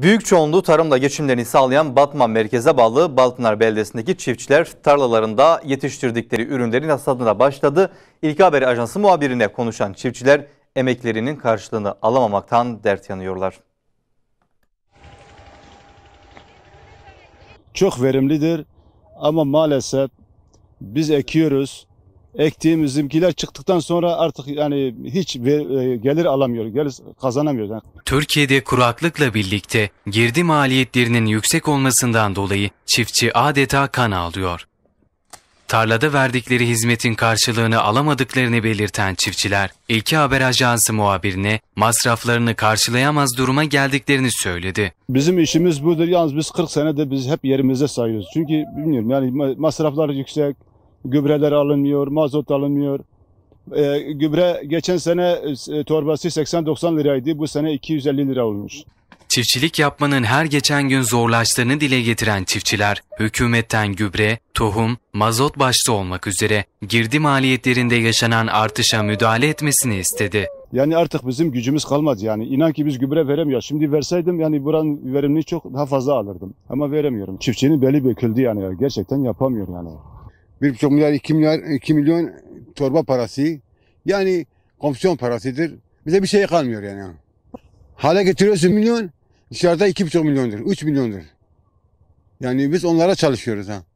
Büyük çoğunluğu tarımla geçimlerini sağlayan Batman merkeze bağlı Balpınar beldesindeki çiftçiler tarlalarında yetiştirdikleri ürünlerin hasadına başladı. İlk Haber Ajansı muhabirine konuşan çiftçiler emeklerinin karşılığını alamamaktan dert yanıyorlar. Çok verimlidir ama maalesef biz ekiyoruz ektiğimiz zimkiler çıktıktan sonra artık yani hiç e, gelir alamıyoruz, gelir kazanamıyoruz. Türkiye'de kuraklıkla birlikte girdi maliyetlerinin yüksek olmasından dolayı çiftçi adeta kan alıyor. Tarlada verdikleri hizmetin karşılığını alamadıklarını belirten çiftçiler, ilki haber ajansı muhabirine masraflarını karşılayamaz duruma geldiklerini söyledi. Bizim işimiz budur. Yalnız biz 40 senede biz hep yerimize sayıyoruz. Çünkü bilmiyorum yani masraflar yüksek, gübreler alınmıyor, mazot alınmıyor. E, gübre geçen sene e, torbası 80-90 liraydı, bu sene 250 lira olmuş. Çiftçilik yapmanın her geçen gün zorlaştığını dile getiren çiftçiler, hükümetten gübre, tohum, mazot başta olmak üzere girdi maliyetlerinde yaşanan artışa müdahale etmesini istedi. Yani artık bizim gücümüz kalmadı yani. İnan ki biz gübre veremiyoruz. Şimdi verseydim yani buranın verimini çok daha fazla alırdım. Ama veremiyorum. Çiftçinin beli büküldü yani. Gerçekten yapamıyor yani. 1,5 milyar 2 milyar 2 milyon torba parası yani komisyon parasıdır. Bize bir şey kalmıyor yani. Hale getiriyorsun milyon dışarıda 2,5 milyondur 3 milyondur. Yani biz onlara çalışıyoruz ha.